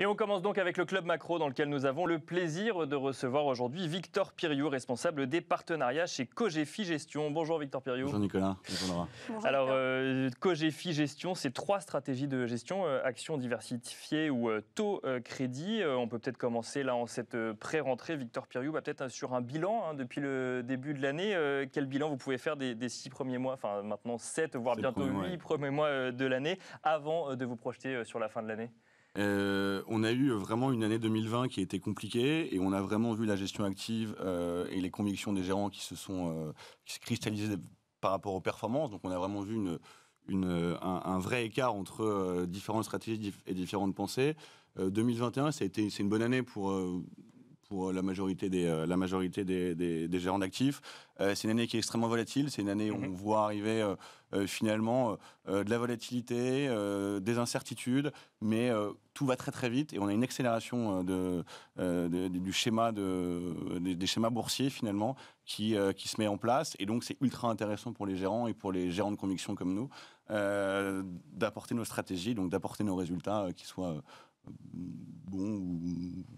Et on commence donc avec le Club Macro dans lequel nous avons le plaisir de recevoir aujourd'hui Victor Piriou, responsable des partenariats chez Cogefi Gestion. Bonjour Victor Piriou. Bonjour Nicolas. Bonjour Alors euh, Cogefi Gestion, c'est trois stratégies de gestion, euh, actions action diversifiée ou euh, taux euh, crédit. on peut peut-être commencer là en cette pré-rentrée. Victor Piriou, bah, peut-être sur un bilan hein, depuis le début de l'année. quel bilan vous pouvez faire des, des six premiers mois, enfin maintenant sept, voire bientôt huit premiers mois de l'année avant de vous projeter sur la fin de l'année euh, on a eu vraiment une année 2020 qui a été compliquée et on a vraiment vu la gestion active euh, et les convictions des gérants qui se sont euh, cristallisées par rapport aux performances. Donc on a vraiment vu un, vrai écart entre différentes stratégies et différentes pensées. 2021, c'est une bonne année pour pour euh, la majorité des, euh, la majorité des, gérants d'actifs. Euh, c'est une année qui est extrêmement volatile. C'est une année où mhm. on voit arriver finalement de la volatilité, des incertitudes, mais tout va très très vite et on a une accélération de, du schéma de, des, schémas boursiers finalement qui, qui se met en place. Et donc c'est ultra intéressant pour les gérants et pour les gérants de conviction comme nous d'apporter nos stratégies, donc d'apporter nos résultats qui soient bon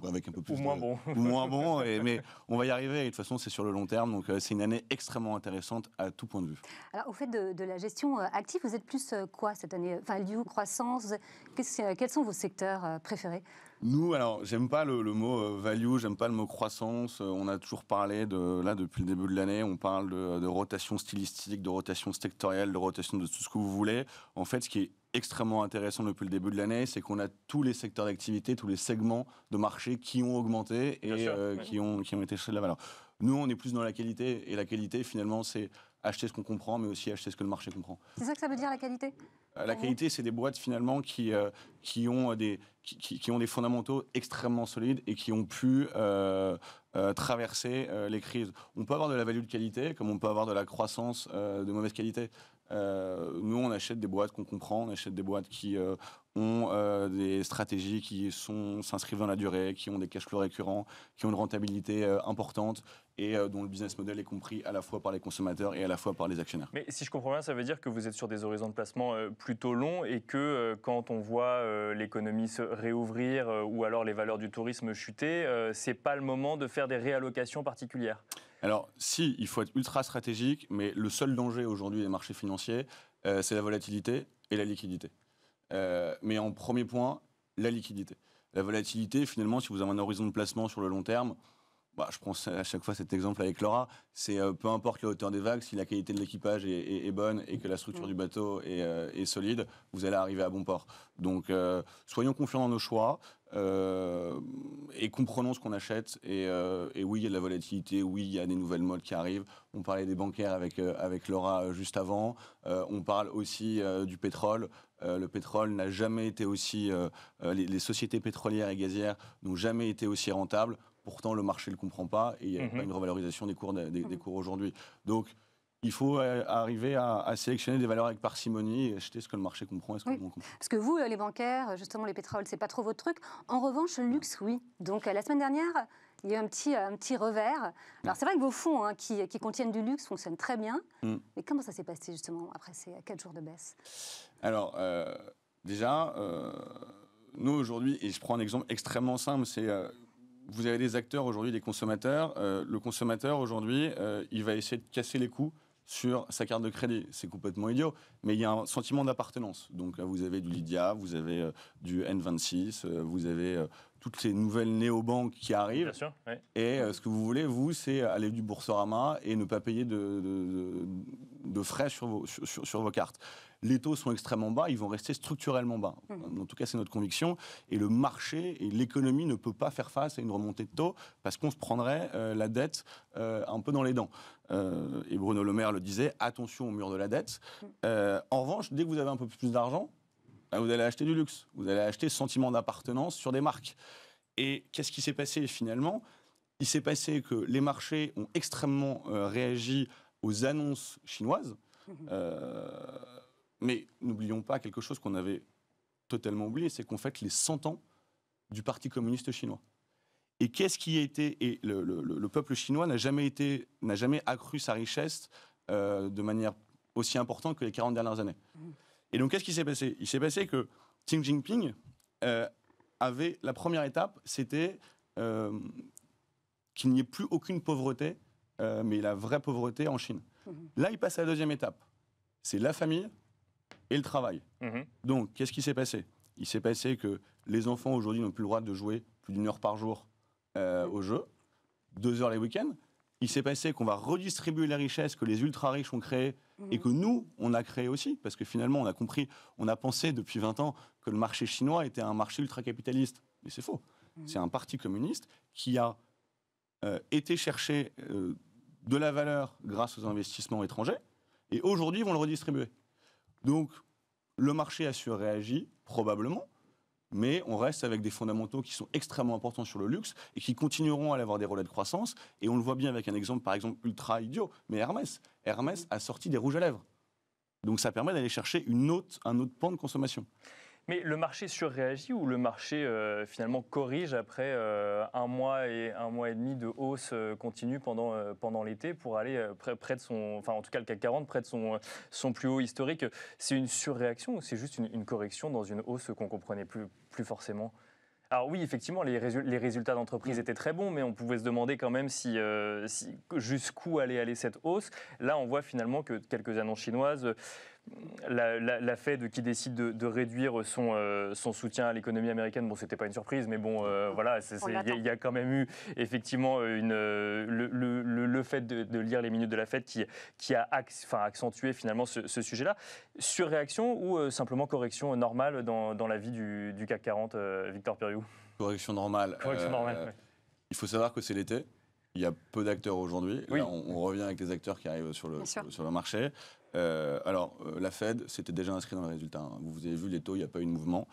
ou avec un peu plus ou moins bon ou moins bon et, mais on va y arriver et de toute façon c'est sur le long terme donc euh, c'est une année extrêmement intéressante à tout point de vue alors au fait de, la gestion euh, active vous êtes plus euh, quoi cette année Value, croissance quels sont vos secteurs préférés nous, alors, j'aime pas le, mot value, j'aime pas le mot croissance. On a toujours parlé de, là, depuis le début de l'année, on parle de, de rotation stylistique, de rotation sectorielle, de rotation de tout ce que vous voulez. En fait, ce qui est extrêmement intéressant depuis le début de l'année, c'est qu'on a tous les secteurs d'activité, tous les segments de marché qui ont augmenté et euh, qui, ont, qui ont été chers de la valeur. Nous, on est plus dans la qualité, et la qualité, finalement, c'est acheter ce qu'on comprend, mais aussi acheter ce que le marché comprend. C'est ça que ça veut dire, la qualité euh, la ah. qualité, c'est des boîtes finalement qui, euh, qui, ont euh, des, qui, ont des fondamentaux extrêmement solides et qui ont pu traverser les crises. On peut avoir de la value de qualité, comme on peut avoir de la croissance de mauvaise qualité. nous, on achète des boîtes qu'on comprend, on achète des boîtes qui ont des stratégies qui s'inscrivent dans la durée, qui ont des cash flows récurrents, qui ont une rentabilité importante et euh, dont le business model est compris à la fois par les consommateurs et à la fois par les actionnaires. Mais si je comprends bien, ça veut dire que vous êtes sur des horizons de placement euh, plutôt longs et que euh, quand on voit l'économie se réouvrir ou alors les valeurs du tourisme chuter, c'est pas le moment de faire des réallocations particulières. Alors, si, il faut être ultra stratégique, mais le seul danger aujourd'hui des marchés financiers, c'est la volatilité et la liquidité. mais en premier point, la liquidité. La volatilité, finalement, si vous avez un horizon de placement sur le long terme, bah, je prends à chaque fois cet exemple avec Laura, c'est euh, peu importe la hauteur des vagues, si la qualité de l'équipage est, bonne et que la structure mm. du bateau euh, est, solide, vous allez arriver à bon port. Donc euh, soyons confiants dans nos choix et comprenons ce qu'on achète. Et, oui, il y a de la volatilité, oui, il y a des nouvelles modes qui arrivent. On parlait des bancaires avec, avec Laura juste avant, on parle aussi du pétrole. le pétrole n'a jamais été aussi. les, sociétés pétrolières et gazières n'ont jamais été aussi rentables. Pourtant, le marché ne le comprend pas et il n'y a pas mhm. une revalorisation des cours, des, mhm. cours aujourd'hui. Donc, il faut euh, arriver à, sélectionner des valeurs avec parcimonie et acheter ce que le marché comprend et ce que le Parce que vous, euh, les bancaires, euh, justement, les pétroles, c'est pas trop votre truc. En revanche, le luxe, oui. Donc, la semaine dernière, il y a eu un petit, un petit revers. Alors, c'est vrai que vos fonds hein, qui, qui, contiennent du luxe fonctionnent très bien. Mm. Mais comment ça s'est passé, justement, après ces quatre jours de baisse Alors, déjà, nous, aujourd'hui, et je prends un exemple extrêmement simple, c'est vous avez des acteurs aujourd'hui, des consommateurs. Euh, le consommateur aujourd'hui, euh, il va essayer de casser les coûts sur sa carte de crédit. C'est complètement idiot, mais il y a un sentiment d'appartenance. Donc là, vous avez du Lydia, vous avez euh, du N26, vous avez toutes ces nouvelles néobanques qui arrivent. Bien sûr, Et euh, ce que vous voulez, vous, c'est aller du Boursorama et ne pas payer de, frais sur vos, sur, vos, cartes. Les taux sont extrêmement bas, ils vont rester structurellement bas. Mmh. En tout cas, c'est notre conviction. Et le marché et l'économie ne peut pas faire face à une remontée de taux parce qu'on se prendrait euh, la dette euh, un peu dans les dents. et Bruno Le Maire le disait, attention au mur de la dette. Mmh. en revanche, dès que vous avez un peu plus d'argent, ah, vous allez acheter du luxe, vous allez acheter ce sentiment d'appartenance sur des marques. Et qu'est-ce qui s'est passé finalement Il s'est passé que les marchés ont extrêmement euh, réagi aux annonces chinoises. Mhm. Euh, mais n'oublions pas quelque chose qu'on avait totalement oublié, c'est qu'on fête les 100 ans du Parti communiste chinois. Et qu'est-ce qui a été Et le, peuple chinois n'a jamais été, n'a jamais accru sa richesse euh, de manière aussi importante que les 40 dernières années. Mhm. Et donc, qu'est-ce qui s'est passé Il s'est passé que Xi Jinping euh, avait la première étape, c'était euh, qu'il n'y ait plus aucune pauvreté, euh, mais la vraie pauvreté en Chine. Mhm. Là, il passe à la deuxième étape. C'est la famille et le travail. Mhm. Donc, qu'est-ce qui s'est passé Il s'est passé que les enfants aujourd'hui n'ont plus le droit de jouer plus d'une heure par jour au jeu, deux heures les week-ends il s'est passé qu'on va redistribuer la richesse que les ultra-riches ont créée et mhm. que nous, on a créé aussi, parce que finalement, on a compris, on a pensé depuis 20 ans que le marché chinois était un marché ultra-capitaliste. Mais c'est faux. Mhm. C'est un parti communiste qui a euh, été chercher euh, de la valeur grâce aux investissements étrangers, et aujourd'hui, ils vont le redistribuer. Donc, le marché a surréagi, probablement, mais on reste avec des fondamentaux qui sont extrêmement importants sur le luxe et qui continueront à avoir des relais de croissance. Et on le voit bien avec un exemple, par exemple, ultra idiot, mais Hermès. Hermès a sorti des rouges à lèvres. Donc ça permet d'aller chercher une autre, un autre pan de consommation. Mais le marché surréagit ou le marché euh, finalement corrige après euh, un mois et un mois et demi de hausse euh, continue pendant, pendant l'été pour aller près, près, de son, enfin en tout cas le CAC 40 près de son, son plus haut historique. C'est une surréaction ou c'est juste une, correction dans une hausse qu'on comprenait plus, plus forcément alors oui, effectivement, les résultats d'entreprise mm. étaient très bons, mais on pouvait se demander quand même si, si jusqu'où allait aller cette hausse. Là, on voit finalement que quelques annonces chinoises la, Fed qui décide de, réduire son, euh, son soutien à l'économie américaine, bon, c'était pas une surprise, mais bon, euh, mm-hmm. voilà, il y, a quand même eu effectivement une, euh, le, fait de, lire les minutes de la Fed qui, qui a enfin, accentué finalement ce, sujet-là. Surréaction ou simplement correction normale dans, la vie du, CAC 40, Victor Perriou Correction normale. Correction normale, Il faut savoir que c'est l'été. Il y a peu d'acteurs aujourd'hui. On, revient avec les acteurs qui arrivent sur le, sur, le marché. Euh, alors, euh, la Fed, c'était déjà inscrit dans les résultats. Hein. Vous, avez vu les taux, il n'y a pas eu de mouvement.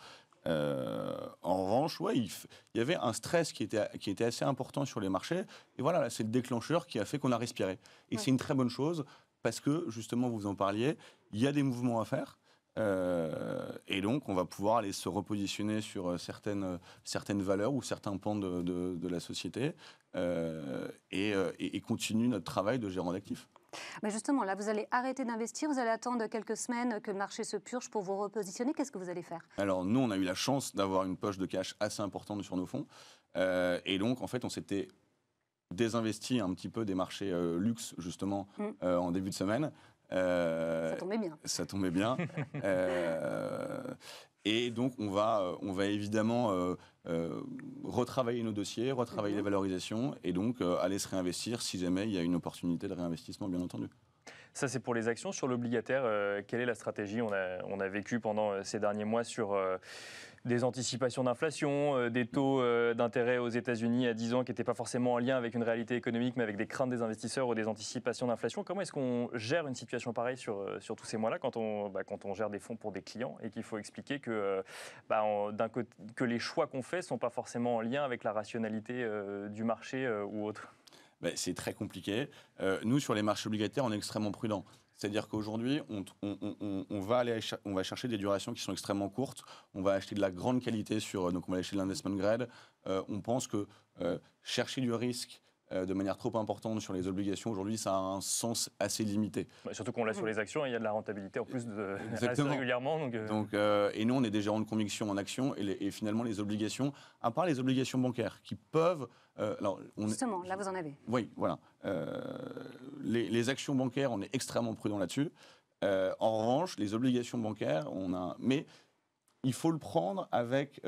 Euh, en revanche, ouais, il, y avait un stress qui était, qui était assez important sur les marchés. Et voilà, c'est le déclencheur qui a fait qu'on a respiré. Et c'est une très bonne chose parce que, justement, vous en parliez, il y a des mouvements à faire. Euh, et donc, on va pouvoir aller se repositionner sur euh, certaines, euh, certaines valeurs ou certains pans de, la société et, continuer notre travail de gérant d'actifs. Mais justement, là, vous allez arrêter d'investir, vous allez attendre quelques semaines que le marché se purge pour vous repositionner. Qu'est-ce que vous allez faire Alors, nous, on a eu la chance d'avoir une poche de cash assez importante sur nos fonds. et donc, en fait, on s'était désinvesti un petit peu des marchés luxe, justement, mm. en début de semaine. Euh, ça tombait bien. Ça tombait bien. Euh, et donc, on va, euh, on va évidemment retravailler nos dossiers, retravailler mhm. les valorisations et donc aller se réinvestir si jamais il y a une opportunité de réinvestissement, bien entendu. Ça, c'est pour les actions. Sur l'obligataire, euh, quelle est la stratégie on a, vécu pendant euh, ces derniers mois sur euh, des anticipations d'inflation, des taux d'intérêt aux États-Unis à 10 ans qui n'étaient pas forcément en lien avec une réalité économique, mais avec des craintes des investisseurs ou des anticipations d'inflation. Comment est-ce qu'on gère une situation pareille sur, tous ces mois-là quand on, bah, quand on gère des fonds pour des clients et qu'il faut expliquer que, bah, que les choix qu'on fait ne sont pas forcément en lien avec la rationalité du marché ou autre ben, c'est très compliqué. Euh, nous, sur les marchés obligataires, on est extrêmement prudent. C'est-à-dire qu'aujourd'hui, on, va aller, on va chercher des durations qui sont extrêmement courtes. On va acheter de la grande qualité sur, euh, donc on va acheter de l'investment grade. Euh, on pense que chercher du risque de manière trop importante sur les obligations aujourd'hui, ça a un sens assez limité. surtout qu'on l'a sur les actions, il y a de la rentabilité en plus de régulièrement. Donc, et nous, on est des gérants de conviction en actions et, et, finalement les obligations, à part les obligations bancaires, qui peuvent euh, on Justement, là, vous en avez. Oui, voilà. Euh, les, actions bancaires, on est extrêmement prudent là-dessus. Euh, en revanche, les obligations bancaires, on a. Mais il faut le prendre avec,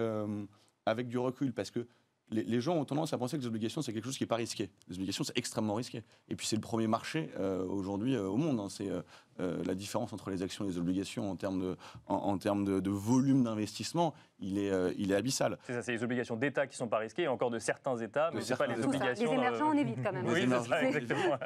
avec du recul, parce que les, gens ont tendance à penser que les obligations, c'est quelque chose qui n'est pas risqué. Les obligations, c'est extrêmement risqué. Et puis, c'est le premier marché euh, aujourd'hui euh, au monde. Hein. C'est euh, la différence entre les actions et les obligations en termes de, volume d'investissement. Il est, il est abyssal. C'est ça, c'est les obligations d'État qui ne sont pas risquées, encore de certains États, mais ce pas les obligations. Les émergents, on évite quand même. Oui, exactement.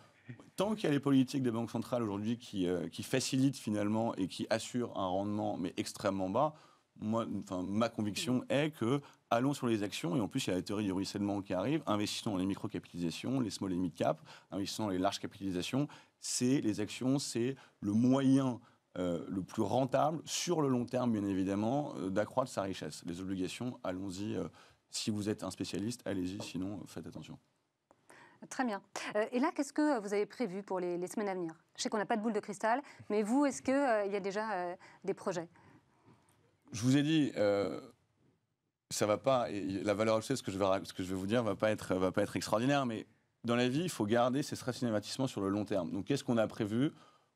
Tant qu'il y a les politiques des banques centrales aujourd'hui qui, facilitent finalement et qui assurent un rendement mais extrêmement bas, moi, ma conviction est que allons sur les actions, et en plus il y a la théorie du ruissellement qui arrive, investissons dans les micro-capitalisations, les small et mid-cap, investissons dans les larges capitalisations, c'est les actions, c'est le moyen euh, le plus rentable, sur le long terme bien évidemment, euh, d'accroître sa richesse. Les obligations, allons-y, euh, si vous êtes un spécialiste, allez-y, sinon faites attention. Très bien. et là, qu'est-ce que vous avez prévu pour les, semaines à venir Je sais qu'on n'a pas de boule de cristal, mais vous, est-ce qu'il il y a déjà des projets Je vous ai dit ça va pas. Et la valeur ajoutée, ce que je vais, ce que je vais vous dire, va pas être, va pas être extraordinaire, mais dans la vie, il faut garder ces stress sur le long terme. Donc, qu'est-ce qu'on a prévu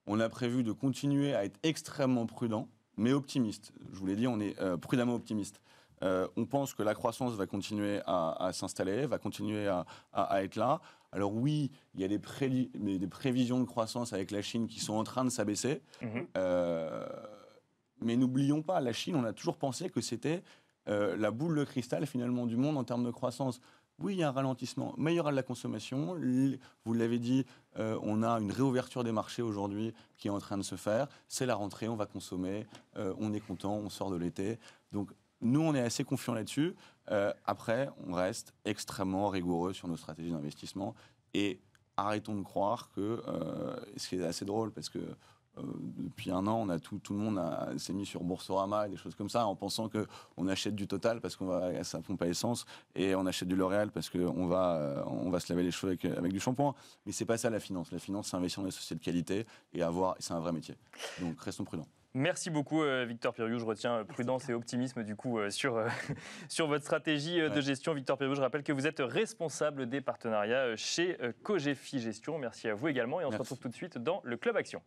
On a prévu de continuer à être extrêmement prudent, mais optimiste. Je vous l'ai dit, on est euh, prudemment optimiste. Euh, on pense que la croissance va continuer à, s'installer, va continuer à, être là. Alors oui, il y a des, pré des, prévisions de croissance avec la Chine qui sont en train de s'abaisser. Mhm. Euh, mais n'oublions pas, la Chine, on a toujours pensé que c'était euh, la boule de cristal finalement du monde en termes de croissance. Oui, il y a un ralentissement, mais il y aura de la consommation. Vous l'avez dit, euh, on a une réouverture des marchés aujourd'hui qui est en train de se faire. C'est la rentrée, on va consommer, euh, on est content, on sort de l'été. Donc nous, on est assez confiants là-dessus. après, on reste extrêmement rigoureux sur nos stratégies d'investissement et arrêtons de croire que, ce qui est assez drôle parce que euh, depuis un an, on a tout, tout le monde s'est mis sur Boursorama et des choses comme ça, en pensant que on achète du Total parce qu'on va sa pompe à essence et on achète du L'Oréal parce qu'on va, euh, on va se laver les cheveux euh, avec, du shampoing. Mais c'est pas ça la finance. La finance, c'est investir dans des sociétés de qualité et avoir, c'est un vrai métier. Donc restons prudents. Merci beaucoup Victor Piriou. Je retiens prudence et optimisme du coup sur, sur votre stratégie de gestion. Victor Piriou, je rappelle que vous êtes responsable des partenariats chez Cogefi Gestion. Merci à vous également et on se retrouve tout de suite dans le Club Action.